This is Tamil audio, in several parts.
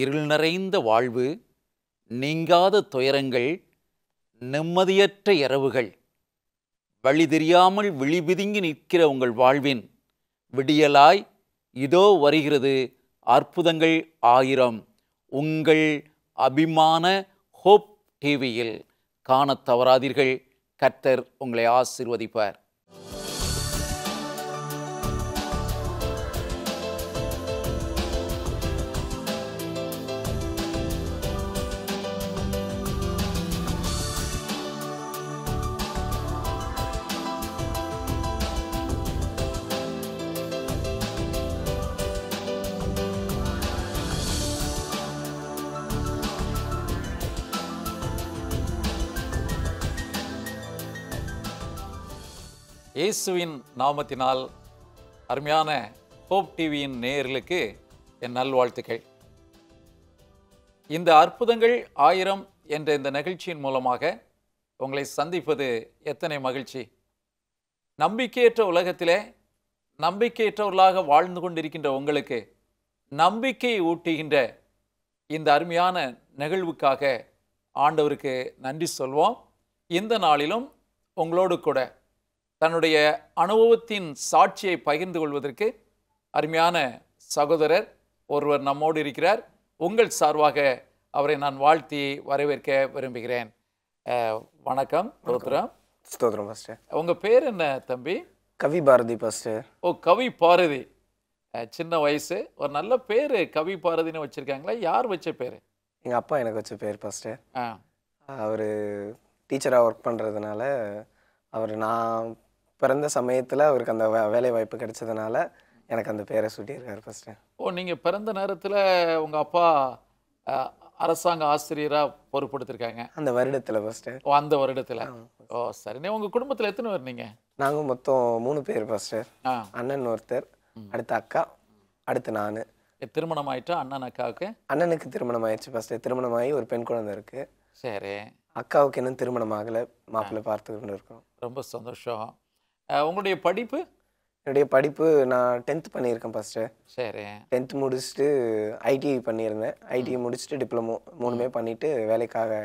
இருள் நிறைந்த வாழ்வு நீங்காத துயரங்கள் நிம்மதியற்ற இரவுகள் வழி தெரியாமல் விழிபிதுங்கி நிற்கிற உங்கள் வாழ்வின் விடியலாய் இதோ வருகிறது அற்புதங்கள் ஆயிரம் உங்கள் அபிமான ஹோப் டிவியில் காணத் தவறாதீர்கள் கர்த்தர் உங்களை ஆசிர்வதிப்பார் இயேசுவின் நாமத்தினால் அருமையான ஹோப் டிவியின் நேர்களுக்கு என் நல்வாழ்த்துக்கள் இந்த அற்புதங்கள் ஆயிரம் என்ற இந்த நிகழ்ச்சியின் மூலமாக உங்களை சந்திப்பது எத்தனை மகிழ்ச்சி நம்பிக்கையற்ற உலகத்திலே நம்பிக்கையற்றவர்களாக வாழ்ந்து கொண்டிருக்கின்ற உங்களுக்கு நம்பிக்கையை ஊட்டுகின்ற இந்த அருமையான நிகழ்வுக்காக ஆண்டவருக்கு நன்றி சொல்வோம் இந்த நாளிலும் உங்களோடு கூட தன்னுடைய அனுபவத்தின் சாட்சியை பகிர்ந்து கொள்வதற்கு அருமையான சகோதரர் ஒருவர் நம்மோடு இருக்கிறார் உங்கள் சார்பாக அவரை நான் வாழ்த்தி வரவேற்க விரும்புகிறேன் வணக்கம் ஸ்தோத்ரம் ஸ்தோத்ரம் பாஸ்டர் உங்கள் பேர் என்ன தம்பி கவி பாரதி பாஸ்டர் ஓ கவி பாரதி சின்ன வயசு ஒரு நல்ல பேர் கவி பாரதின்னு வச்சுருக்காங்களா யார் வச்ச பேர் எங்கள் அப்பா எனக்கு வச்ச பேர் பாஸ்டர் அவர் டீச்சராக ஒர்க் பண்ணுறதுனால அவர் நான் பிறந்த சமயத்தில் அவருக்கு அந்த வேலை வாய்ப்பு கிடைச்சதுனால எனக்கு அந்த பேரை சூட்டியிருக்காரு ஃபஸ்ட்டு ஓ நீங்கள் பிறந்த நேரத்தில் உங்கள் அப்பா அரசாங்க ஆசிரியராக பொறுப்படுத்திருக்காங்க அந்த வருடத்தில் ஃபஸ்ட்டு ஓ அந்த வருடத்தில் ஓ சரி நீ உங்கள் குடும்பத்தில் எத்தனை பேர் நீங்கள் நாங்கள் மொத்தம் மூணு பேர் ஃபஸ்ட்டு அண்ணன் ஒருத்தர் அடுத்து அக்கா அடுத்து நான் திருமணம் ஆயிட்டா அண்ணன் அக்காவுக்கு அண்ணனுக்கு திருமணம் ஆயிடுச்சு ஃபஸ்ட்டு திருமணம் ஆகி ஒரு பெண் குழந்தை இருக்குது சரி அக்காவுக்கு இன்னும் திருமணம் ஆகலை மாப்பிள்ளை பார்த்து கொண்டு இருக்கோம் ரொம்ப சந்தோஷம் உங்களுடைய படிப்பு என்னுடைய படிப்பு நான் டென்த் பண்ணியிருக்கேன் ஃபஸ்ட்டு சரி டென்த் முடிச்சுட்டு ஐடி e பண்ணியிருந்தேன் ஐடி e முடிச்சுட்டு டிப்ளமோ மூணுமே பண்ணிவிட்டு வேலைக்காக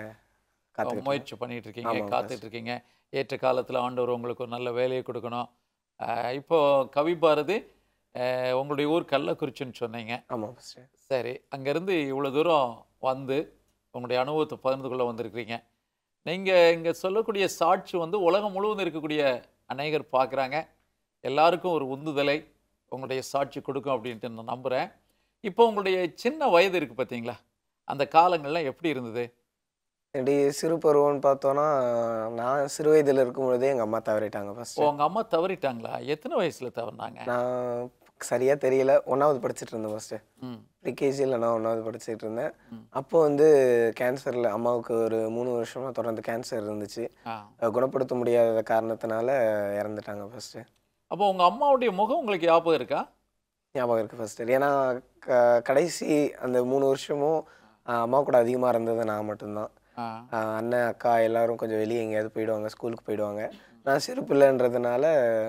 முயற்சி பண்ணிட்டு இருக்கீங்க காத்துட்டு இருக்கீங்க ஏற்ற காலத்தில் ஆண்டவர் உங்களுக்கு ஒரு நல்ல வேலையை கொடுக்கணும் இப்போது கவி பாரதி உங்களுடைய ஊர் கள்ளக்குறிச்சின்னு சொன்னீங்க ஆமாம் சரி அங்கேருந்து இவ்வளோ தூரம் வந்து உங்களுடைய அனுபவத்தை பகிர்ந்து கொள்ள வந்திருக்கிறீங்க நீங்கள் இங்கே சொல்லக்கூடிய சாட்சி வந்து உலகம் முழுவதும் இருக்கக்கூடிய அநேகர் பார்க்குறாங்க எல்லாருக்கும் ஒரு உந்துதலை உங்களுடைய சாட்சி கொடுக்கும் அப்படின்ட்டு நான் நம்புகிறேன் இப்போ உங்களுடைய சின்ன வயது இருக்குது பார்த்தீங்களா அந்த காலங்கள்லாம் எப்படி இருந்தது இப்படி சிறு பருவம்னு பார்த்தோன்னா நான் சிறு வயதில் இருக்கும் பொழுதே எங்கள் அம்மா தவறிட்டாங்க ஃபஸ்ட் உங்கள் அம்மா தவறிட்டாங்களா எத்தனை வயசில் தவறினாங்க நான் சரியாக தெரியல ஒன்றாவது படிச்சுட்டு இருந்தேன் ஃபஸ்ட்டு ப்ரிகேஜியில் நான் ஒன்றாவது படிச்சுட்டு இருந்தேன் அப்போ வந்து கேன்சரில் அம்மாவுக்கு ஒரு மூணு வருஷமாக தொடர்ந்து கேன்சர் இருந்துச்சு குணப்படுத்த முடியாத காரணத்தினால இறந்துட்டாங்க ஃபஸ்ட்டு அப்போ உங்கள் அம்மாவுடைய முகம் உங்களுக்கு ஞாபகம் இருக்கா ஞாபகம் இருக்குது ஃபஸ்ட்டு ஏன்னா கடைசி அந்த மூணு வருஷமும் அம்மா கூட அதிகமாக இருந்தது நான் மட்டும்தான் அண்ணன் அக்கா எல்லாரும் கொஞ்சம் வெளியே எங்கேயாவது போயிடுவாங்க ஸ்கூலுக்கு போயிடுவாங்க நான் சிறு பிள்ளைன்றதுனால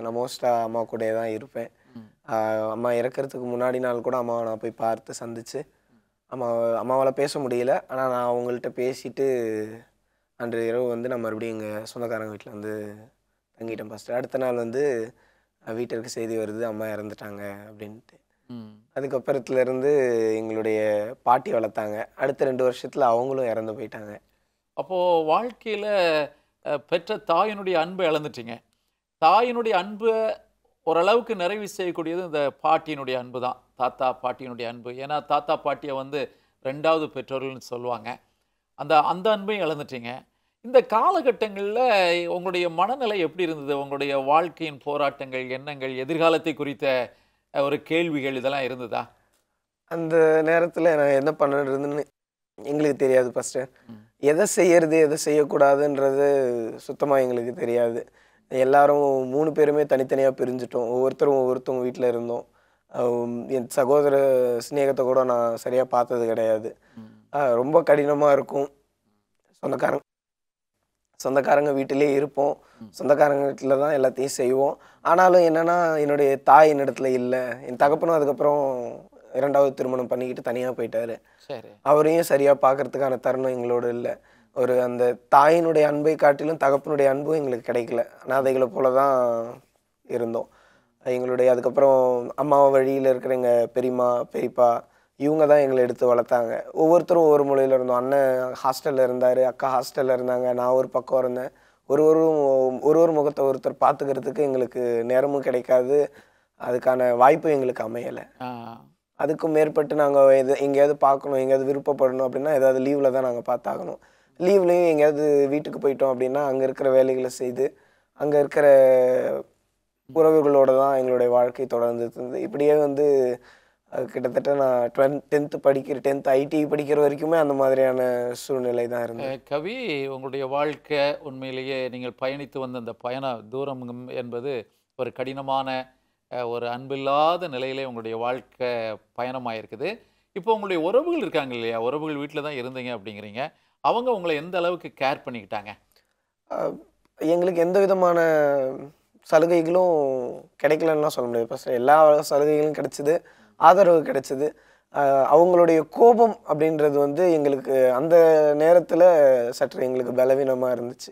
நான் மோஸ்ட்டாக அம்மா கூட தான் இருப்பேன் அம்மா இறக்கிறதுக்கு முன்னாடி நாள் கூட அம்மாவை நான் போய் பார்த்து சந்திச்சு அம்மா அம்மாவால் பேச முடியல ஆனால் நான் அவங்கள்ட்ட பேசிட்டு அன்று இரவு வந்து நான் மறுபடியும் எங்கள் சொந்தக்காரங்க வீட்டில் வந்து தங்கிட்டேன் ஃபஸ்ட்டு அடுத்த நாள் வந்து வீட்டிற்கு செய்தி வருது அம்மா இறந்துட்டாங்க அப்படின்ட்டு அதுக்கப்புறத்துலேருந்து எங்களுடைய பாட்டி வளர்த்தாங்க அடுத்த ரெண்டு வருஷத்தில் அவங்களும் இறந்து போயிட்டாங்க அப்போது வாழ்க்கையில் பெற்ற தாயினுடைய அன்பை இழந்துட்டீங்க தாயினுடைய அன்பை ஓரளவுக்கு நிறைவு செய்யக்கூடியது இந்த பாட்டியினுடைய அன்பு தான் தாத்தா பாட்டியினுடைய அன்பு ஏன்னா தாத்தா பாட்டியை வந்து ரெண்டாவது பெற்றோர்கள்னு சொல்லுவாங்க அந்த அந்த அன்பையும் இழந்துட்டீங்க இந்த காலகட்டங்களில் உங்களுடைய மனநிலை எப்படி இருந்தது உங்களுடைய வாழ்க்கையின் போராட்டங்கள் எண்ணங்கள் எதிர்காலத்தை குறித்த ஒரு கேள்விகள் இதெல்லாம் இருந்ததா அந்த நேரத்தில் நான் என்ன பண்ணுறதுன்னு எங்களுக்கு தெரியாது ஃபஸ்ட்டு எதை செய்யறது எதை செய்யக்கூடாதுன்றது சுத்தமாக எங்களுக்கு தெரியாது எல்லாரும் மூணு பேருமே தனித்தனியாக பிரிஞ்சிட்டோம் ஒவ்வொருத்தரும் ஒவ்வொருத்தவங்க வீட்டில் இருந்தோம் என் சகோதர ஸ்நேகத்தை கூட நான் சரியாக பார்த்தது கிடையாது ரொம்ப கடினமாக இருக்கும் சொந்தக்காரங்க சொந்தக்காரங்க வீட்டிலே இருப்போம் சொந்தக்காரங்க வீட்டில் தான் எல்லாத்தையும் செய்வோம் ஆனாலும் என்னென்னா என்னுடைய தாய் என்னிடத்துல இல்லை என் தகப்பனும் அதுக்கப்புறம் இரண்டாவது திருமணம் பண்ணிக்கிட்டு தனியாக போயிட்டாரு அவரையும் சரியாக பார்க்கறதுக்கான தருணம் எங்களோட இல்லை ஒரு அந்த தாயினுடைய அன்பை காட்டிலும் தகப்பனுடைய அன்பும் எங்களுக்கு கிடைக்கல அனாதைகளை போல தான் இருந்தோம் எங்களுடைய அதுக்கப்புறம் அம்மாவை வழியில் இருக்கிற எங்கள் பெரியம்மா பெரியப்பா இவங்க தான் எங்களை எடுத்து வளர்த்தாங்க ஒவ்வொருத்தரும் ஒவ்வொரு மொழியில் இருந்தோம் அண்ணன் ஹாஸ்டலில் இருந்தார் அக்கா ஹாஸ்டலில் இருந்தாங்க நான் ஒரு பக்கம் இருந்தேன் ஒரு ஒரு ஒரு ஒரு முகத்தை ஒருத்தர் பார்த்துக்கிறதுக்கு எங்களுக்கு நேரமும் கிடைக்காது அதுக்கான வாய்ப்பும் எங்களுக்கு அமையலை அதுக்கும் மேற்பட்டு நாங்கள் எது எங்கேயாவது பார்க்கணும் எங்கேயாவது விருப்பப்படணும் அப்படின்னா ஏதாவது லீவில் தான் நாங்கள் பார்த்தாகணும் லீவ்லேயும் எங்கேயாவது வீட்டுக்கு போயிட்டோம் அப்படின்னா அங்கே இருக்கிற வேலைகளை செய்து அங்கே இருக்கிற உறவுகளோடு தான் எங்களுடைய வாழ்க்கை தொடர்ந்து இருந்தது இப்படியே வந்து கிட்டத்தட்ட நான் டுவென் டென்த்து படிக்கிற டென்த் ஐடி e படிக்கிற வரைக்குமே அந்த மாதிரியான சூழ்நிலை தான் இருந்தது கவி உங்களுடைய வாழ்க்கை உண்மையிலேயே நீங்கள் பயணித்து வந்த அந்த பயண தூரம் என்பது ஒரு கடினமான ஒரு அன்பில்லாத நிலையிலே உங்களுடைய வாழ்க்கை பயணமாக இருக்குது இப்போ உங்களுடைய உறவுகள் இருக்காங்க இல்லையா உறவுகள் வீட்டில் தான் இருந்தீங்க அப்படிங்கிறீங்க அவங்க உங்களை எந்த அளவுக்கு கேர் பண்ணிக்கிட்டாங்க எங்களுக்கு எந்த விதமான சலுகைகளும் கிடைக்கலன்னா சொல்ல முடியாது ஃபஸ்ட்டு எல்லா சலுகைகளும் கிடைச்சிது ஆதரவு கிடைச்சிது அவங்களுடைய கோபம் அப்படின்றது வந்து எங்களுக்கு அந்த நேரத்தில் சற்று எங்களுக்கு பலவீனமாக இருந்துச்சு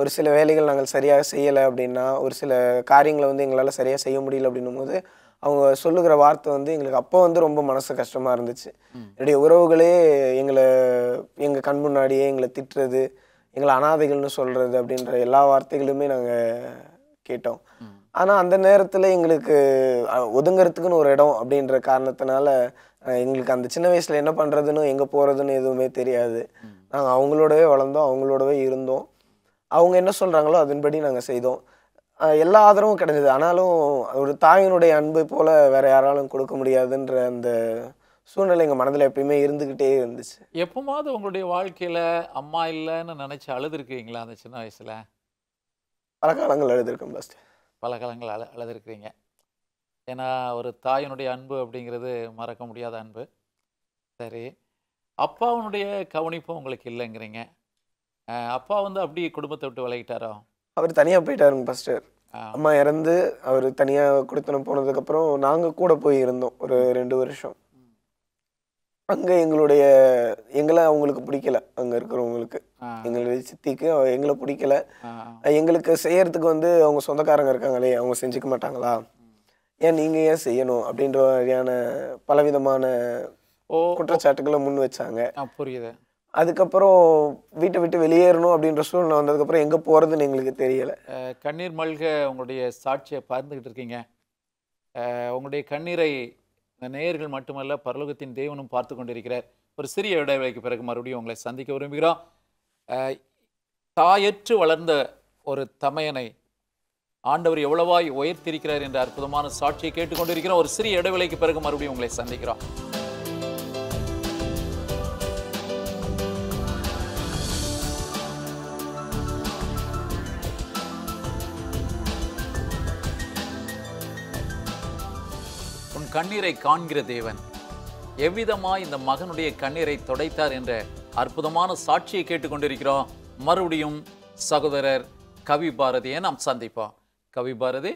ஒரு சில வேலைகள் நாங்கள் சரியாக செய்யலை அப்படின்னா ஒரு சில காரியங்களை வந்து எங்களால் சரியாக செய்ய முடியல அப்படின்னும் போது அவங்க சொல்லுகிற வார்த்தை வந்து எங்களுக்கு அப்போ வந்து ரொம்ப மனசு கஷ்டமாக இருந்துச்சு என்னுடைய உறவுகளே எங்களை எங்கள் கண் முன்னாடியே எங்களை திட்டுறது எங்களை அனாதைகள்னு சொல்கிறது அப்படின்ற எல்லா வார்த்தைகளுமே நாங்கள் கேட்டோம் ஆனால் அந்த நேரத்தில் எங்களுக்கு ஒதுங்கிறதுக்குன்னு ஒரு இடம் அப்படின்ற காரணத்தினால எங்களுக்கு அந்த சின்ன வயசில் என்ன பண்ணுறதுன்னு எங்கே போகிறதுன்னு எதுவுமே தெரியாது நாங்கள் அவங்களோடவே வளர்ந்தோம் அவங்களோடவே இருந்தோம் அவங்க என்ன சொல்கிறாங்களோ அதன்படி நாங்கள் செய்தோம் எல்லா ஆதரவும் கிடைச்சிது ஆனாலும் ஒரு தாயினுடைய அன்பு போல் வேறு யாராலும் கொடுக்க முடியாதுன்ற அந்த சூழ்நிலை எங்கள் மனதில் எப்பயுமே இருந்துக்கிட்டே இருந்துச்சு எப்போமாவது உங்களுடைய வாழ்க்கையில் அம்மா இல்லைன்னு நினச்சி அழுதுருக்கீங்களா அந்த சின்ன வயசில் பல காலங்கள் அழுதுருக்கேன் ஃபஸ்ட் பல காலங்கள் அழ அழுதுருக்கிறீங்க ஏன்னா ஒரு தாயினுடைய அன்பு அப்படிங்கிறது மறக்க முடியாத அன்பு சரி அப்பாவுனுடைய கவனிப்பும் உங்களுக்கு இல்லைங்கிறீங்க அப்பா வந்து அப்படியே குடும்பத்தை விட்டு விளையிட்டாரோ அவர் தனியாக போயிட்டாருங்க ஃபஸ்ட்டு அம்மா இறந்து அவர் தனியாக கொடுத்தன போனதுக்கப்புறம் நாங்கள் கூட போய் இருந்தோம் ஒரு ரெண்டு வருஷம் அங்கே எங்களுடைய எங்களை அவங்களுக்கு பிடிக்கல அங்கே இருக்கிறவங்களுக்கு எங்களுடைய சித்திக்கு எங்களை பிடிக்கல எங்களுக்கு செய்யறதுக்கு வந்து அவங்க சொந்தக்காரங்க இருக்காங்களே அவங்க செஞ்சுக்க மாட்டாங்களா ஏன் நீங்கள் ஏன் செய்யணும் அப்படின்ற மாதிரியான பலவிதமான குற்றச்சாட்டுகளை முன் வச்சாங்க புரியுது அதுக்கப்புறம் வீட்டை விட்டு வெளியேறணும் அப்படின்ற சூழ்நிலை வந்ததுக்கப்புறம் எங்கே போகிறதுன்னு எங்களுக்கு தெரியலை கண்ணீர் மல்க உங்களுடைய சாட்சியை பகிர்ந்துக்கிட்டு இருக்கீங்க உங்களுடைய கண்ணீரை நேயர்கள் மட்டுமல்ல பரலோகத்தின் தேவனும் பார்த்து கொண்டிருக்கிறார் ஒரு சிறிய இடைவெளிக்கு பிறகு மறுபடியும் உங்களை சந்திக்க விரும்புகிறோம் தாயற்று வளர்ந்த ஒரு தமையனை ஆண்டவர் எவ்வளவாய் உயர்த்திருக்கிறார் என்ற அற்புதமான சாட்சியை கேட்டுக்கொண்டிருக்கிறோம் ஒரு சிறிய இடைவெளிக்கு பிறகு மறுபடியும் உங்களை சந்திக்கிறோம் கண்ணீரை காண்கிற தேவன் எவ்விதமாக இந்த மகனுடைய கண்ணீரை தொடைத்தார் என்ற அற்புதமான சாட்சியை கேட்டுக்கொண்டிருக்கிறோம் மறுபடியும் சகோதரர் கவி பாரதியை நாம் சந்திப்போம் கவி பாரதி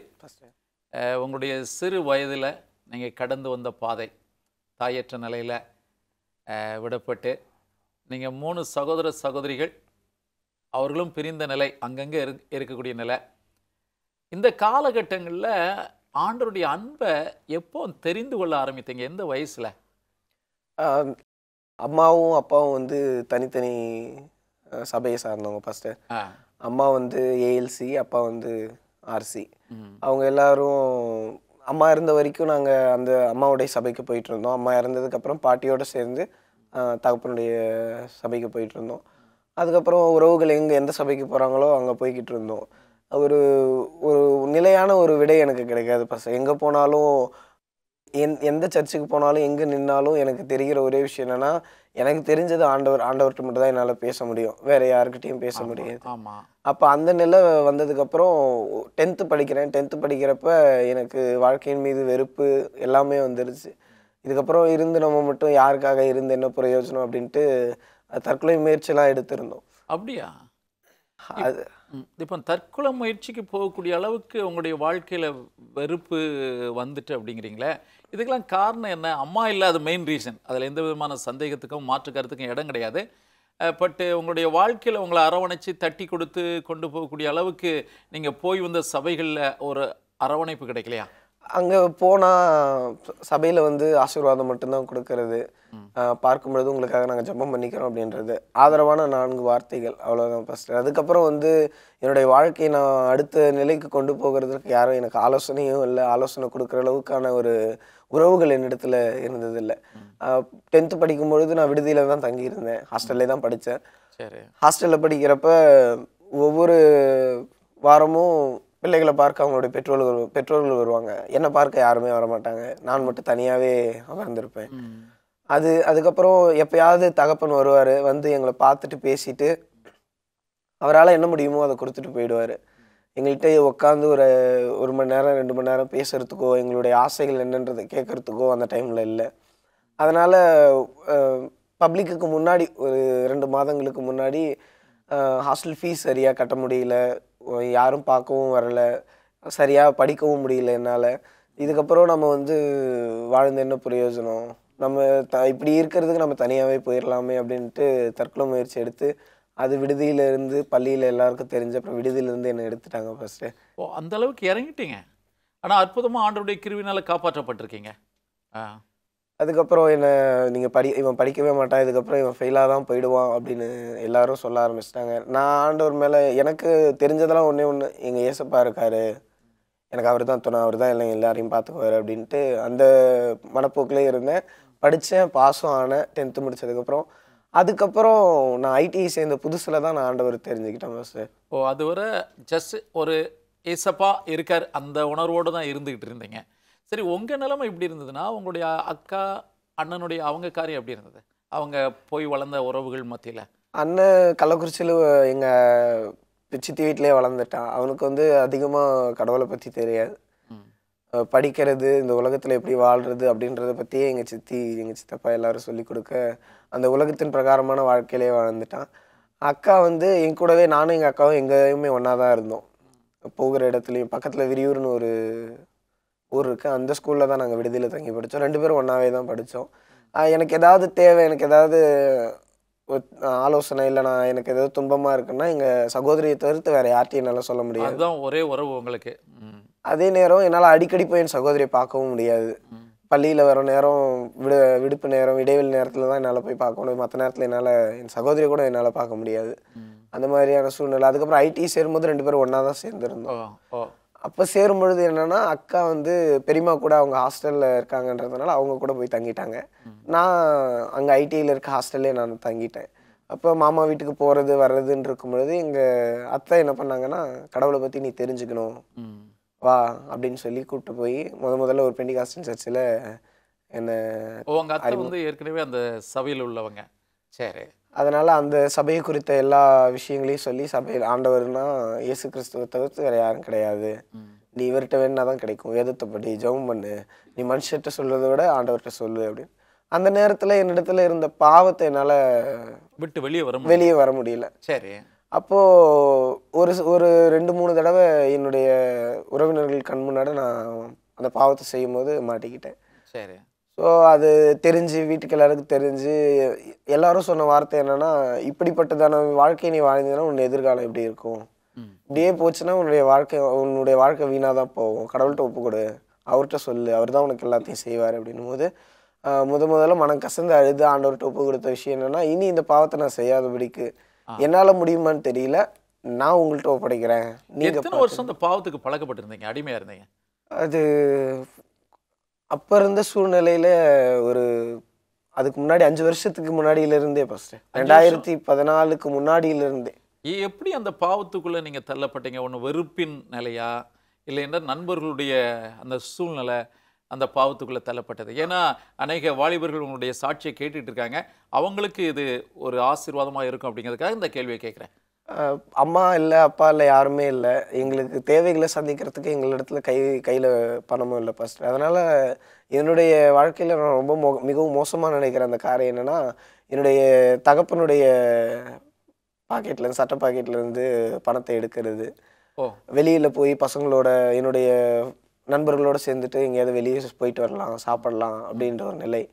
உங்களுடைய சிறு வயதில் நீங்கள் கடந்து வந்த பாதை தாயற்ற நிலையில் விடப்பட்டு நீங்கள் மூணு சகோதர சகோதரிகள் அவர்களும் பிரிந்த நிலை அங்கங்கே இருக்கக்கூடிய நிலை இந்த காலகட்டங்களில் ஆண்டருடைய அன்பை எப்போ தெரிந்து கொள்ள ஆரம்பித்தீங்க எந்த வயசில் அம்மாவும் அப்பாவும் வந்து தனித்தனி சபையை சார்ந்தவங்க ஃபஸ்ட்டு அம்மா வந்து ஏஎல்சி அப்பா வந்து ஆர்சி அவங்க எல்லாரும் அம்மா இருந்த வரைக்கும் நாங்கள் அந்த அம்மாவுடைய சபைக்கு போயிட்டு இருந்தோம் அம்மா இறந்ததுக்கப்புறம் பாட்டியோடு சேர்ந்து தகப்பனுடைய சபைக்கு போயிட்டு இருந்தோம் அதுக்கப்புறம் உறவுகள் எங்கே எந்த சபைக்கு போகிறாங்களோ அங்கே போய்கிட்டு இருந்தோம் ஒரு ஒரு நிலையான ஒரு விடை எனக்கு கிடைக்காது பச எங்கே போனாலும் எந் எந்த சர்ச்சுக்கு போனாலும் எங்கே நின்னாலும் எனக்கு தெரிகிற ஒரே விஷயம் என்னென்னா எனக்கு தெரிஞ்சது ஆண்டவர் ஆண்டவர்கிட்ட மட்டும் தான் என்னால் பேச முடியும் வேறு யாருக்கிட்டேயும் பேச முடியாது ஆமாம் அப்போ அந்த நிலை வந்ததுக்கப்புறம் டென்த்து படிக்கிறேன் டென்த்து படிக்கிறப்ப எனக்கு வாழ்க்கையின் மீது வெறுப்பு எல்லாமே வந்துருச்சு இதுக்கப்புறம் இருந்து நம்ம மட்டும் யாருக்காக இருந்து என்ன பிரயோஜனம் அப்படின்ட்டு தற்கொலை முயற்சியெலாம் எடுத்திருந்தோம் அப்படியா அது இப்போ தற்கொலை முயற்சிக்கு போகக்கூடிய அளவுக்கு உங்களுடைய வாழ்க்கையில் வெறுப்பு வந்துட்டு அப்படிங்கிறீங்களே இதுக்கெல்லாம் காரணம் என்ன அம்மா இல்லாத மெயின் ரீசன் அதில் எந்த விதமான சந்தேகத்துக்கும் மாற்று கருத்துக்கும் இடம் கிடையாது பட்டு உங்களுடைய வாழ்க்கையில் உங்களை அரவணைச்சு தட்டி கொடுத்து கொண்டு போகக்கூடிய அளவுக்கு நீங்கள் போய் வந்த சபைகளில் ஒரு அரவணைப்பு கிடைக்கலையா அங்கே போனால் சபையில் வந்து ஆசீர்வாதம் மட்டும்தான் கொடுக்கறது பார்க்கும்பொழுது உங்களுக்காக நாங்கள் ஜம்பம் பண்ணிக்கிறோம் அப்படின்றது ஆதரவான நான்கு வார்த்தைகள் அவ்வளோதான் ஃபஸ்ட்டு அதுக்கப்புறம் வந்து என்னுடைய வாழ்க்கையை நான் அடுத்த நிலைக்கு கொண்டு போகிறதுக்கு யாரும் எனக்கு ஆலோசனையும் இல்லை ஆலோசனை கொடுக்குற அளவுக்கான ஒரு உறவுகள் என்னிடத்துல இருந்ததில்லை டென்த்து படிக்கும் பொழுது நான் விடுதியில் தான் தங்கியிருந்தேன் ஹாஸ்டல்லே தான் படித்தேன் ஹாஸ்டலில் படிக்கிறப்ப ஒவ்வொரு வாரமும் பிள்ளைகளை பார்க்க அவங்களுடைய பெற்றோர்கள் பெற்றோர்கள் வருவாங்க என்னை பார்க்க யாருமே வர மாட்டாங்க நான் மட்டும் தனியாகவே அமர்ந்திருப்பேன் அது அதுக்கப்புறம் எப்பயாவது தகப்பன் வருவார் வந்து எங்களை பார்த்துட்டு பேசிட்டு அவரால் என்ன முடியுமோ அதை கொடுத்துட்டு போயிடுவார் எங்கள்கிட்ட உட்காந்து ஒரு ஒரு மணி நேரம் ரெண்டு மணி நேரம் பேசுகிறதுக்கோ எங்களுடைய ஆசைகள் என்னன்றதை கேட்குறதுக்கோ அந்த டைமில் இல்லை அதனால் பப்ளிக்குக்கு முன்னாடி ஒரு ரெண்டு மாதங்களுக்கு முன்னாடி ஹாஸ்டல் ஃபீஸ் சரியாக கட்ட முடியல யாரும் பார்க்கவும் வரல சரியாக படிக்கவும் முடியல என்னால் இதுக்கப்புறம் நம்ம வந்து வாழ்ந்த என்ன பிரயோஜனம் நம்ம த இப்படி இருக்கிறதுக்கு நம்ம தனியாகவே போயிடலாமே அப்படின்ட்டு தற்கொலை முயற்சி எடுத்து அது விடுதியிலேருந்து பள்ளியில் எல்லாருக்கும் தெரிஞ்ச அப்புறம் விடுதியிலேருந்து என்னை எடுத்துட்டாங்க ஃபஸ்ட்டு ஓ அந்தளவுக்கு இறங்கிட்டீங்க ஆனால் அற்புதமாக ஆண்டருடைய கிருவினால் காப்பாற்றப்பட்டிருக்கீங்க ஆ அதுக்கப்புறம் என்னை நீங்கள் படி இவன் படிக்கவே மாட்டான் இதுக்கப்புறம் இவன் ஃபெயிலாக தான் போயிடுவான் அப்படின்னு எல்லாரும் சொல்ல ஆரம்பிச்சிட்டாங்க நான் ஆண்டவர் மேலே எனக்கு தெரிஞ்சதெல்லாம் ஒன்றே ஒன்று எங்கள் ஏசப்பா இருக்கார் எனக்கு அவர் தான் துணை அவர் தான் எல்லாம் எல்லாரையும் பார்த்துக்குவார் அப்படின்ட்டு அந்த மனப்போக்கிலே இருந்தேன் படித்தேன் பாஸும் ஆனேன் டென்த்து முடித்ததுக்கப்புறம் அதுக்கப்புறம் நான் ஐடிஐ e சேர்ந்த புதுசில் தான் நான் ஆண்டவர் தெரிஞ்சுக்கிட்டேன் மாஸ்டர் ஓ அதுவரை ஜஸ்ட் ஒரு ஏசப்பா இருக்கார் அந்த உணர்வோடு தான் இருந்துக்கிட்டு இருந்தீங்க சரி உங்கள் நிலைமை இப்படி இருந்ததுன்னா உங்களுடைய அக்கா அண்ணனுடைய அவங்க காரியம் எப்படி இருந்தது அவங்க போய் வளர்ந்த உறவுகள் மத்தியில் அண்ணன் கள்ளக்குறிச்சியில் எங்கள் சித்தி வீட்டிலே வளர்ந்துட்டான் அவனுக்கு வந்து அதிகமாக கடவுளை பற்றி தெரியாது படிக்கிறது இந்த உலகத்தில் எப்படி வாழ்கிறது அப்படின்றத பற்றியே எங்கள் சித்தி எங்கள் சித்தப்பா எல்லாரும் சொல்லி கொடுக்க அந்த உலகத்தின் பிரகாரமான வாழ்க்கையிலே வாழ்ந்துட்டான் அக்கா வந்து என் கூடவே நானும் எங்கள் அக்காவும் எங்கேயுமே ஒன்றா தான் இருந்தோம் போகிற இடத்துலையும் பக்கத்தில் விரியூர்னு ஒரு ஊர் இருக்குது அந்த ஸ்கூலில் தான் நாங்கள் விடுதியில் தங்கி படித்தோம் ரெண்டு பேரும் ஒன்றாவே தான் படித்தோம் எனக்கு ஏதாவது தேவை எனக்கு ஏதாவது ஆலோசனை இல்லை நான் எனக்கு ஏதாவது துன்பமாக இருக்குன்னா எங்கள் சகோதரியை தவிர்த்து வேறு யார்ட்டையும் என்னால் சொல்ல முடியாது தான் ஒரே உறவு உங்களுக்கு அதே நேரம் என்னால் அடிக்கடி போய் என் சகோதரியை பார்க்கவும் முடியாது பள்ளியில் வர நேரம் விடு விடுப்பு நேரம் இடைவெளி நேரத்தில் தான் என்னால் போய் பார்க்க முடியும் மற்ற நேரத்தில் என்னால் என் சகோதரியை கூட என்னால் பார்க்க முடியாது அந்த மாதிரியான சூழ்நிலை அதுக்கப்புறம் ஐடி சேரும்போது ரெண்டு பேரும் ஒன்றா தான் சேர்ந்துருந்தோம் அப்போ சேரும் பொழுது என்னென்னா அக்கா வந்து பெரியமா கூட அவங்க ஹாஸ்டலில் இருக்காங்கன்றதுனால அவங்க கூட போய் தங்கிட்டாங்க நான் அங்கே ஐடியில் இருக்க ஹாஸ்டல்லே நான் தங்கிட்டேன் அப்போ மாமா வீட்டுக்கு போகிறது வர்றதுன்னு இருக்கும் பொழுது எங்கள் அத்தை என்ன பண்ணாங்கன்னா கடவுளை பற்றி நீ தெரிஞ்சுக்கணும் வா அப்படின்னு சொல்லி கூப்பிட்டு போய் முத முதல்ல ஒரு பெண்டிகாஸ்டன் சர்ச்சில் என்ன உங்கள் அத்தை வந்து ஏற்கனவே அந்த சபையில் உள்ளவங்க சரி அதனால் அந்த சபையை குறித்த எல்லா விஷயங்களையும் சொல்லி சபையில் ஆண்டவர்னா இயேசு கிறிஸ்துவை தவிர்த்து வேறு யாரும் கிடையாது நீ இவர்கிட்ட வேணா தான் கிடைக்கும் படி ஜெபம் பண்ணு நீ மனுஷர்கிட்ட சொல்கிறத விட ஆண்டவர்கிட்ட சொல்லு அப்படின்னு அந்த நேரத்தில் என்னிடத்துல இருந்த பாவத்தை என்னால் விட்டு வெளியே வர வெளியே வர முடியல சரி அப்போது ஒரு ஒரு ரெண்டு மூணு தடவை என்னுடைய உறவினர்கள் கண் முன்னாடி நான் அந்த பாவத்தை செய்யும் போது மாட்டிக்கிட்டேன் சரி ஸோ அது தெரிஞ்சு வீட்டுக்கு எல்லாருக்கும் தெரிஞ்சு எல்லாரும் சொன்ன வார்த்தை என்னென்னா இப்படிப்பட்டதான வாழ்க்கை நீ வாழ்ந்தீங்கன்னா உன்னுடைய எதிர்காலம் எப்படி இருக்கும் இப்படியே போச்சுன்னா உன்னுடைய வாழ்க்கை உன்னுடைய வாழ்க்கை வீணாக தான் போகும் கடவுள்கிட்ட ஒப்பு கொடு அவர்கிட்ட சொல்லு அவர் தான் உனக்கு எல்லாத்தையும் செய்வார் அப்படின்னும் போது முத முதல்ல மனம் கசந்து அழுது ஆண்டவர்கிட்ட ஒப்பு கொடுத்த விஷயம் என்னென்னா இனி இந்த பாவத்தை நான் செய்யாதபடிக்கு என்னால் முடியுமான்னு தெரியல நான் உங்கள்கிட்ட ஒப்படைக்கிறேன் நீங்கள் வருஷம் இந்த பாவத்துக்கு பழக்கப்பட்டிருந்தீங்க அடிமையாக இருந்தீங்க அது அப்போ இருந்த சூழ்நிலையில் ஒரு அதுக்கு முன்னாடி அஞ்சு வருஷத்துக்கு முன்னாடியிலிருந்தே ஃபஸ்ட்டு ரெண்டாயிரத்தி பதினாலுக்கு முன்னாடியிலிருந்தே எப்படி அந்த பாவத்துக்குள்ளே நீங்கள் தள்ளப்பட்டீங்க ஒன்று வெறுப்பின் நிலையா இல்லைன்னா நண்பர்களுடைய அந்த சூழ்நிலை அந்த பாவத்துக்குள்ளே தள்ளப்பட்டது ஏன்னா அநேக வாலிபர்கள் உங்களுடைய சாட்சியை கேட்டுட்டு இருக்காங்க அவங்களுக்கு இது ஒரு ஆசீர்வாதமாக இருக்கும் அப்படிங்கிறதுக்காக இந்த கேள்வியை கேட்குறேன் அம்மா இல்லை அப்பா இல்லை யாருமே இல்லை எங்களுக்கு தேவைகளை சந்திக்கிறதுக்கு எங்களிடத்துல கை கையில் பணமும் இல்லை ஃபஸ்ட் அதனால் என்னுடைய வாழ்க்கையில் நான் ரொம்ப மோ மிகவும் மோசமாக நினைக்கிற அந்த காரியம் என்னென்னா என்னுடைய தகப்பனுடைய பாக்கெட்லேருந்து சட்ட பாக்கெட்லேருந்து பணத்தை எடுக்கிறது வெளியில் போய் பசங்களோட என்னுடைய நண்பர்களோடு சேர்ந்துட்டு எங்கேயாவது வெளியே போயிட்டு வரலாம் சாப்பிடலாம் அப்படின்ற ஒரு நிலை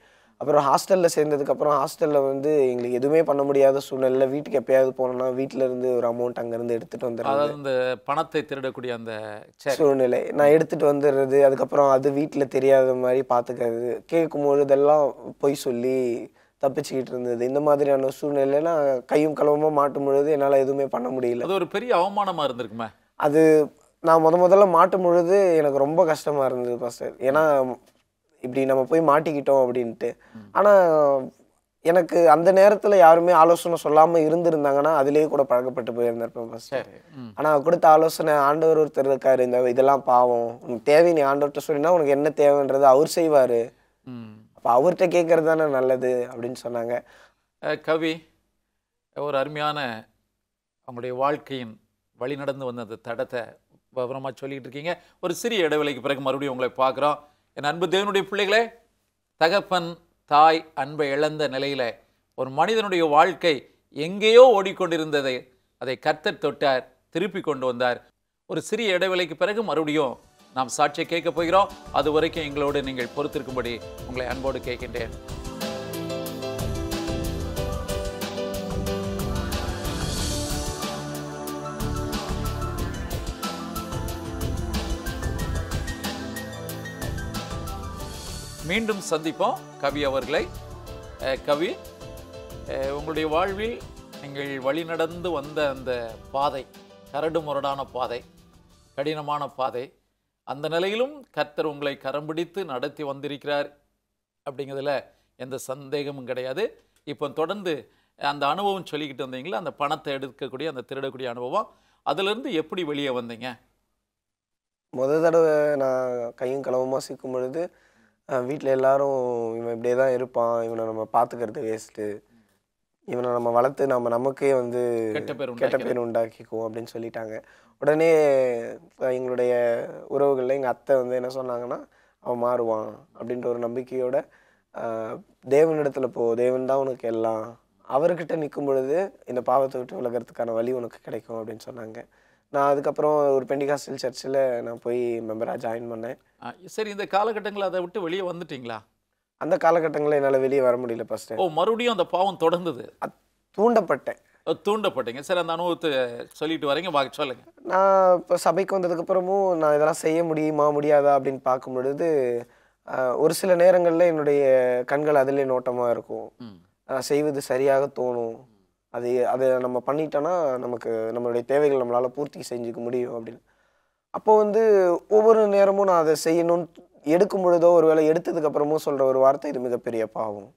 அப்புறம் ஹாஸ்டலில் சேர்ந்ததுக்கப்புறம் ஹாஸ்டலில் வந்து எங்களுக்கு எதுவுமே பண்ண முடியாத சூழ்நிலையில் வீட்டுக்கு எப்பயாவது போனோம்னா வீட்டிலேருந்து ஒரு அமௌண்ட் அங்கேருந்து எடுத்துகிட்டு வந்துடுறது அதாவது பணத்தை திருடக்கூடிய அந்த சூழ்நிலை நான் எடுத்துகிட்டு வந்துடுறது அதுக்கப்புறம் அது வீட்டில் தெரியாத மாதிரி பார்த்துக்கிறது கேட்கும் இதெல்லாம் பொய் சொல்லி தப்பிச்சுக்கிட்டு இருந்தது இந்த மாதிரியான சூழ்நிலையில கையும் கலவமாக மாட்டும் பொழுது என்னால் எதுவுமே பண்ண முடியல அது ஒரு பெரிய அவமானமாக இருந்திருக்குமே அது நான் முத முதல்ல மாட்டும் பொழுது எனக்கு ரொம்ப கஷ்டமாக இருந்தது பாஸ்டர் ஏன்னா இப்படி நம்ம போய் மாட்டிக்கிட்டோம் அப்படின்ட்டு ஆனால் எனக்கு அந்த நேரத்தில் யாருமே ஆலோசனை சொல்லாமல் இருந்திருந்தாங்கன்னா அதுலேயே கூட பழக்கப்பட்டு போயிருந்திருப்பேன் ஃபஸ்ட்டு ஆனால் கொடுத்த ஆலோசனை ஆண்டவர் ஒருத்தர் இருக்கார் இந்த இதெல்லாம் பாவம் உனக்கு தேவை நீ ஆண்டவர்கிட்ட சொல்லினா உனக்கு என்ன தேவைன்றது அவர் செய்வார் அப்போ அவர்கிட்ட கேட்கறது தானே நல்லது அப்படின்னு சொன்னாங்க கவி ஒரு அருமையான அவங்களுடைய வாழ்க்கையின் வழி நடந்து வந்த அந்த தடத்தை விவரமாக சொல்லிகிட்டு இருக்கீங்க ஒரு சிறிய இடைவெளிக்கு பிறகு மறுபடியும் உங்களை பார்க்குறோம் என் அன்பு தேவனுடைய பிள்ளைகளே தகப்பன் தாய் அன்பை இழந்த நிலையில் ஒரு மனிதனுடைய வாழ்க்கை எங்கேயோ ஓடிக்கொண்டிருந்ததை அதை கர்த்தர் தொட்டார் திருப்பி கொண்டு வந்தார் ஒரு சிறிய இடைவெளிக்கு பிறகு மறுபடியும் நாம் சாட்சியை கேட்க போகிறோம் அது வரைக்கும் எங்களோடு நீங்கள் பொறுத்திருக்கும்படி உங்களை அன்போடு கேட்கின்றேன் மீண்டும் சந்திப்போம் கவி அவர்களை கவி உங்களுடைய வாழ்வில் நீங்கள் வழிநடந்து வந்த அந்த பாதை கரடு முரடான பாதை கடினமான பாதை அந்த நிலையிலும் கர்த்தர் உங்களை கரம் பிடித்து நடத்தி வந்திருக்கிறார் அப்படிங்கிறதுல எந்த சந்தேகமும் கிடையாது இப்போ தொடர்ந்து அந்த அனுபவம் சொல்லிக்கிட்டு வந்தீங்களா அந்த பணத்தை எடுக்கக்கூடிய அந்த திருடக்கூடிய அனுபவம் அதுலேருந்து எப்படி வெளியே வந்தீங்க முதல் தடவை நான் கையும் கலவமாக சிக்கும் பொழுது வீட்டில் எல்லாரும் இவன் இப்படியே தான் இருப்பான் இவனை நம்ம பார்த்துக்கிறது வேஸ்ட்டு இவனை நம்ம வளர்த்து நம்ம நமக்கே வந்து கெட்ட பேர் உண்டாக்கிக்குவோம் அப்படின்னு சொல்லிட்டாங்க உடனே எங்களுடைய உறவுகளில் எங்கள் அத்தை வந்து என்ன சொன்னாங்கன்னா அவன் மாறுவான் அப்படின்ற ஒரு நம்பிக்கையோட தேவனிடத்தில் போ தேவன் தான் உனக்கு எல்லாம் அவர்கிட்ட நிற்கும் பொழுது இந்த பாவத்தை விட்டு விலகிறதுக்கான வழி உனக்கு கிடைக்கும் அப்படின்னு சொன்னாங்க நான் அதுக்கப்புறம் ஒரு பெண்டிகாஸ்டல் சர்ச்சில் நான் போய் மெம்பராக ஜாயின் பண்ணேன் சரி இந்த காலகட்டங்களில் அதை விட்டு வெளியே வந்துட்டீங்களா அந்த காலகட்டங்களில் என்னால் வெளியே வர முடியல ஃபஸ்ட்டு ஓ மறுபடியும் அந்த பாவம் தொடர்ந்தது தூண்டப்பட்டேன் தூண்டப்பட்டீங்க சரி அந்த அனுபவத்தை சொல்லிட்டு வரீங்க வா சொல்லுங்க நான் இப்போ சபைக்கு வந்ததுக்கப்புறமும் நான் இதெல்லாம் செய்ய முடியுமா முடியாதா அப்படின்னு பார்க்கும் பொழுது ஒரு சில நேரங்களில் என்னுடைய கண்கள் அதிலே நோட்டமாக இருக்கும் செய்வது சரியாக தோணும் அது அதை நம்ம பண்ணிட்டோன்னா நமக்கு நம்மளுடைய தேவைகள் நம்மளால் பூர்த்தி செஞ்சுக்க முடியும் அப்படின்னு அப்போ வந்து ஒவ்வொரு நேரமும் நான் அதை செய்யணும்னு எடுக்கும் பொழுதோ ஒரு வேலை எடுத்ததுக்கு அப்புறமும் சொல்ற ஒரு வார்த்தை இது மிகப்பெரிய பாவம்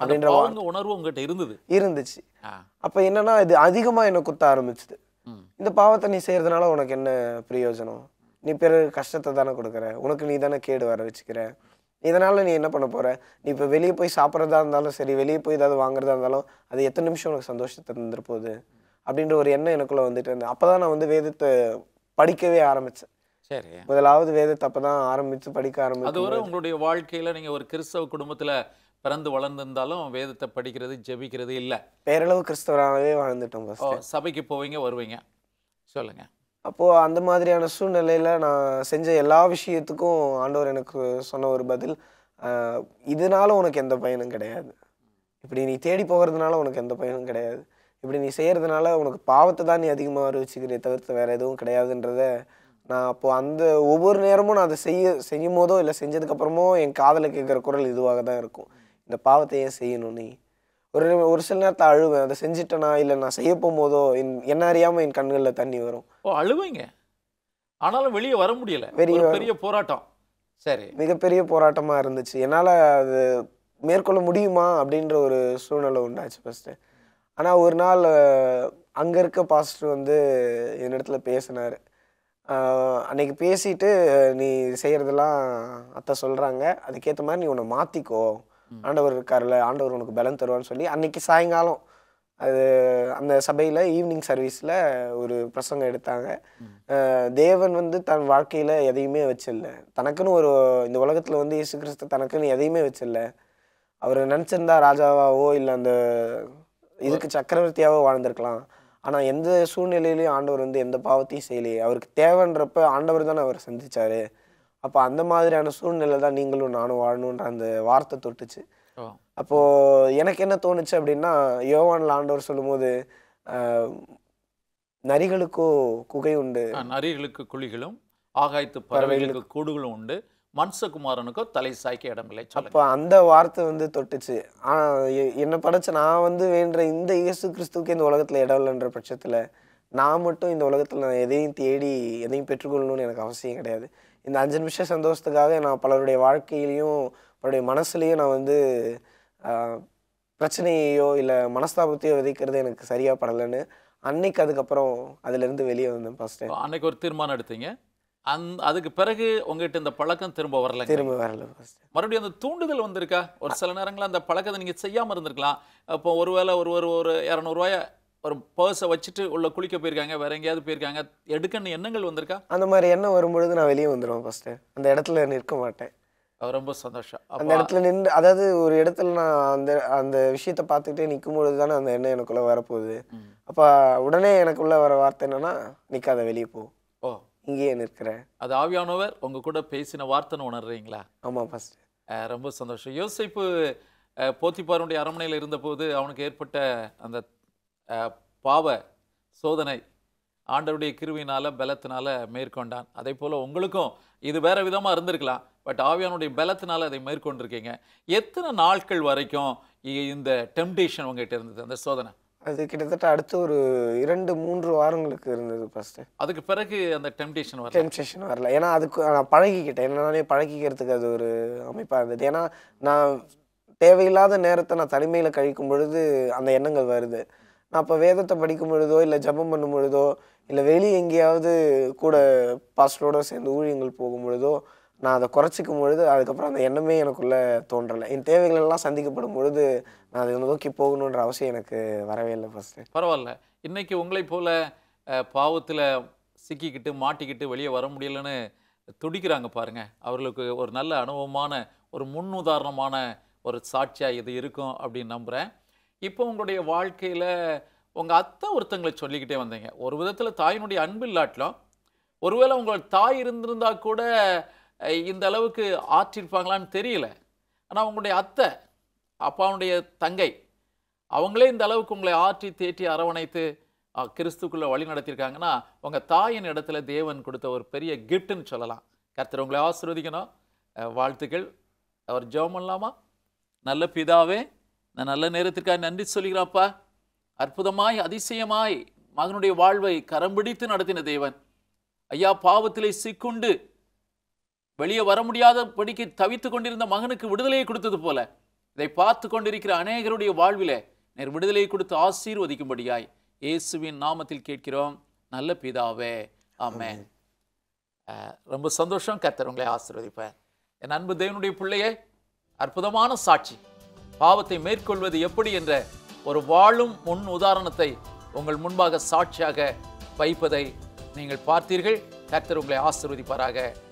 அப்படின்ற உணர்வு உங்ககிட்ட இருந்தது இருந்துச்சு அப்ப என்னன்னா இது அதிகமா என்ன குத்த ஆரம்பிச்சுது இந்த பாவத்தை நீ செய்யறதுனால உனக்கு என்ன பிரயோஜனம் நீ பிறகு கஷ்டத்தை தானே கொடுக்குற உனக்கு நீ தானே கேடு வர வச்சுக்கிற இதனால் நீ என்ன பண்ண போகிற நீ இப்போ வெளியே போய் சாப்பிட்றதா இருந்தாலும் சரி வெளியே போய் ஏதாவது வாங்குறதா இருந்தாலும் அது எத்தனை நிமிஷம் உனக்கு சந்தோஷத்தை தந்துருப்போகுது போகுது அப்படின்ற ஒரு எண்ணம் எனக்குள்ளே வந்துட்டு இருந்தேன் அப்போ தான் நான் வந்து வேதத்தை படிக்கவே ஆரம்பித்தேன் சரி முதலாவது வேதத்தை அப்போ தான் ஆரம்பித்து படிக்க ஆரம்பிச்சு அது உங்களுடைய வாழ்க்கையில் நீங்கள் ஒரு கிறிஸ்தவ குடும்பத்தில் பிறந்து வளர்ந்துருந்தாலும் வேதத்தை படிக்கிறது ஜெபிக்கிறது இல்லை பேரளவு கிறிஸ்தவராகவே வாழ்ந்துட்டோம் சபைக்கு போவீங்க வருவீங்க சொல்லுங்கள் அப்போது அந்த மாதிரியான சூழ்நிலையில் நான் செஞ்ச எல்லா விஷயத்துக்கும் ஆண்டவர் எனக்கு சொன்ன ஒரு பதில் இதனால உனக்கு எந்த பயனும் கிடையாது இப்படி நீ தேடி போகிறதுனால உனக்கு எந்த பயனும் கிடையாது இப்படி நீ செய்கிறதுனால உனக்கு பாவத்தை தான் நீ அதிகமாக அறிவிச்சுக்கிறே தவிர்த்து வேறு எதுவும் கிடையாதுன்றத நான் அப்போது அந்த ஒவ்வொரு நேரமும் நான் அதை செய்ய செய்யும் போதோ இல்லை செஞ்சதுக்கப்புறமோ என் காதலை கேட்குற குரல் இதுவாக தான் இருக்கும் இந்த பாவத்தை ஏன் செய்யணும் நீ ஒரு ஒரு சில நேரத்தை அழுவேன் அதை செஞ்சுட்டேனா இல்லை நான் செய்ய போகும்போதோ என் என்ன அறியாமல் என் கண்களில் தண்ணி வரும் ஓ அழுவைங்க ஆனாலும் வெளியே வர முடியல பெரிய பெரிய போராட்டம் சரி மிகப்பெரிய போராட்டமாக இருந்துச்சு என்னால் அது மேற்கொள்ள முடியுமா அப்படின்ற ஒரு சூழ்நிலை உண்டாச்சு ஃபஸ்ட்டு ஆனால் ஒரு நாள் அங்கே இருக்க பாஸ்டர் வந்து என்னிடத்துல பேசினார் அன்னைக்கு பேசிட்டு நீ செய்கிறதெல்லாம் அத்தை சொல்கிறாங்க அதுக்கேற்ற மாதிரி நீ உன்னை மாற்றிக்கோ ஆண்டவர் இருக்கார்ல ஆண்டவர் உனக்கு பலன் தருவான்னு சொல்லி அன்னைக்கு சாயங்காலம் அது அந்த சபையில் ஈவினிங் சர்வீஸில் ஒரு பிரசங்கம் எடுத்தாங்க தேவன் வந்து தன் வாழ்க்கையில் எதையுமே வச்சிடல தனக்குன்னு ஒரு இந்த உலகத்தில் வந்து இயேசு கிறிஸ்து தனக்குன்னு எதையுமே வச்சிடல அவர் நினச்சிருந்தா ராஜாவாவோ இல்லை அந்த இதுக்கு சக்கரவர்த்தியாவோ வாழ்ந்திருக்கலாம் ஆனால் எந்த சூழ்நிலையிலையும் ஆண்டவர் வந்து எந்த பாவத்தையும் செய்யலையே அவருக்கு தேவைன்றப்ப ஆண்டவர் தானே அவர் சந்தித்தார் அப்போ அந்த மாதிரியான சூழ்நிலை தான் நீங்களும் நானும் வாழணுன்ற அந்த வார்த்தை தொட்டுச்சு அப்போது எனக்கு என்ன தோணுச்சு அப்படின்னா யோவான் ஆண்டவர் சொல்லும்போது நரிகளுக்கோ குகை உண்டு நரிகளுக்கு குழிகளும் ஆகாயத்து பறவைகளுக்கு கூடுகளும் உண்டு மன்சகுமாரனுக்கோ தலை சாய்க்க இடம் இல்லை அப்போ அந்த வார்த்தை வந்து தொட்டுச்சு ஆனால் என்னை படைச்ச நான் வந்து வேண்ட இந்த இயேசு கிறிஸ்துவுக்கு இந்த உலகத்தில் இடம் இல்லைன்ற பட்சத்தில் நான் மட்டும் இந்த உலகத்தில் நான் எதையும் தேடி எதையும் பெற்றுக்கொள்ளணும்னு எனக்கு அவசியம் கிடையாது இந்த அஞ்சு நிமிஷம் சந்தோஷத்துக்காக நான் பலருடைய வாழ்க்கையிலையும் பலருடைய மனசுலேயும் நான் வந்து பிரச்சனையோ இல்லை மனஸ்தாபத்தையோ விதைக்கிறது எனக்கு சரியாக படலைன்னு அன்னைக்கு அதுக்கப்புறம் அதுலேருந்து வெளியே வந்தேன் ஃபஸ்ட் அன்னைக்கு ஒரு தீர்மானம் எடுத்தீங்க அந் அதுக்கு பிறகு உங்ககிட்ட இந்த பழக்கம் திரும்ப வரல திரும்ப வரல மறுபடியும் அந்த தூண்டுதல் வந்திருக்கா ஒரு சில நேரங்களில் அந்த பழக்கத்தை நீங்கள் செய்யாமல் இருந்திருக்கலாம் இப்போ ஒருவேளை ஒரு ஒரு ஒரு இரநூறுவாயை ஒரு பர்ஸை வச்சுட்டு உள்ள குளிக்க போயிருக்காங்க வேற எங்கேயாவது போயிருக்காங்க எடுக்கணும் எண்ணங்கள் வந்திருக்கா அந்த மாதிரி எண்ணம் வரும்பொழுது நான் வெளியே வந்துடுவேன் ஃபஸ்ட்டு அந்த இடத்துல நிற்க மாட்டேன் ரொம்ப சந்தோஷம் அந்த இடத்துல நின்று அதாவது ஒரு இடத்துல நான் அந்த அந்த விஷயத்த பார்த்துக்கிட்டே நிற்கும் பொழுது தானே அந்த எண்ணம் எனக்குள்ளே வரப்போகுது அப்போ உடனே எனக்குள்ளே வர வார்த்தை என்னென்னா நிற்காத வெளியே போ ஓ இங்கேயே நிற்கிறேன் அது ஆவியானவர் உங்கள் கூட பேசின வார்த்தைன்னு உணர்றீங்களா ஆமாம் ஃபஸ்ட் ரொம்ப சந்தோஷம் யோசிப்பு போத்திப்பாருடைய அரண்மனையில் இருந்தபோது அவனுக்கு ஏற்பட்ட அந்த பாவ சோதனை ஆண்டவருடைய கிருவினால் பலத்தினால் மேற்கொண்டான் அதே போல் உங்களுக்கும் இது வேறு விதமாக இருந்திருக்கலாம் பட் ஆவியானுடைய பலத்தினால் அதை மேற்கொண்டிருக்கீங்க எத்தனை நாட்கள் வரைக்கும் இந்த டெம்டேஷன் உங்ககிட்ட இருந்தது அந்த சோதனை அது கிட்டத்தட்ட அடுத்து ஒரு இரண்டு மூன்று வாரங்களுக்கு இருந்தது ஃபஸ்ட்டு அதுக்கு பிறகு அந்த டெம்டேஷன் வரல டெம்டேஷன் வரல ஏன்னா அதுக்கு நான் பழகிக்கிட்டேன் என்னாலே பழகிக்கிறதுக்கு அது ஒரு அமைப்பாக இருந்தது ஏன்னா நான் தேவையில்லாத நேரத்தை நான் தனிமையில் கழிக்கும் பொழுது அந்த எண்ணங்கள் வருது நான் இப்போ வேதத்தை படிக்கும் பொழுதோ இல்லை ஜபம் பண்ணும் பொழுதோ இல்லை வெளியே எங்கேயாவது கூட பாஸ்டரோடு சேர்ந்து ஊழியங்கள் போகும் பொழுதோ நான் அதை குறைச்சிக்கும் பொழுது அதுக்கப்புறம் அந்த எண்ணமே எனக்குள்ளே தோன்றலை என் தேவைகளெல்லாம் சந்திக்கப்படும் பொழுது நான் அதை நோக்கி போகணுன்ற அவசியம் எனக்கு வரவே இல்லை ஃபஸ்ட்டு பரவாயில்ல இன்றைக்கி உங்களை போல் பாவத்தில் சிக்கிக்கிட்டு மாட்டிக்கிட்டு வெளியே வர முடியலன்னு துடிக்கிறாங்க பாருங்கள் அவர்களுக்கு ஒரு நல்ல அனுபவமான ஒரு முன்னுதாரணமான ஒரு சாட்சியாக இது இருக்கும் அப்படின்னு நம்புகிறேன் இப்போ உங்களுடைய வாழ்க்கையில் உங்கள் அத்தை ஒருத்தங்களை சொல்லிக்கிட்டே வந்தீங்க ஒரு விதத்தில் தாயினுடைய அன்பு இல்லாட்டிலும் ஒருவேளை உங்கள் தாய் இருந்திருந்தா கூட இந்த அளவுக்கு ஆற்றிருப்பாங்களான்னு தெரியல ஆனால் உங்களுடைய அத்தை அப்பாவுடைய தங்கை அவங்களே இந்த அளவுக்கு உங்களை ஆற்றி தேற்றி அரவணைத்து கிறிஸ்துக்குள்ளே வழி நடத்தியிருக்காங்கன்னா உங்கள் தாயின் இடத்துல தேவன் கொடுத்த ஒரு பெரிய கிஃப்ட்டுன்னு சொல்லலாம் கருத்தர் உங்களை ஆசிர்வதிக்கணும் வாழ்த்துக்கள் அவர் ஜெபம் இல்லாமா நல்ல பிதாவே நான் நல்ல நேரத்திற்காக நன்றி சொல்கிறாப்பா அற்புதமாய் அதிசயமாய் மகனுடைய வாழ்வை கரம் பிடித்து நடத்தின தேவன் ஐயா பாவத்திலே சிக்குண்டு வெளியே வர முடியாத படிக்கு தவித்து கொண்டிருந்த மகனுக்கு விடுதலையை கொடுத்தது போல இதை பார்த்து கொண்டிருக்கிற அநேகருடைய வாழ்வில் நேர் விடுதலையை கொடுத்து ஆசீர்வதிக்கும்படியாய் இயேசுவின் நாமத்தில் கேட்கிறோம் நல்ல பிதாவே ஆமே ரொம்ப சந்தோஷம் கத்தர் உங்களை ஆசீர்வதிப்பேன் என் அன்பு தேவனுடைய பிள்ளையே அற்புதமான சாட்சி பாவத்தை மேற்கொள்வது எப்படி என்ற ஒரு வாழும் முன் உதாரணத்தை உங்கள் முன்பாக சாட்சியாக வைப்பதை நீங்கள் பார்த்தீர்கள் கர்த்தர் உங்களை ஆசிர்வதிப்பாராக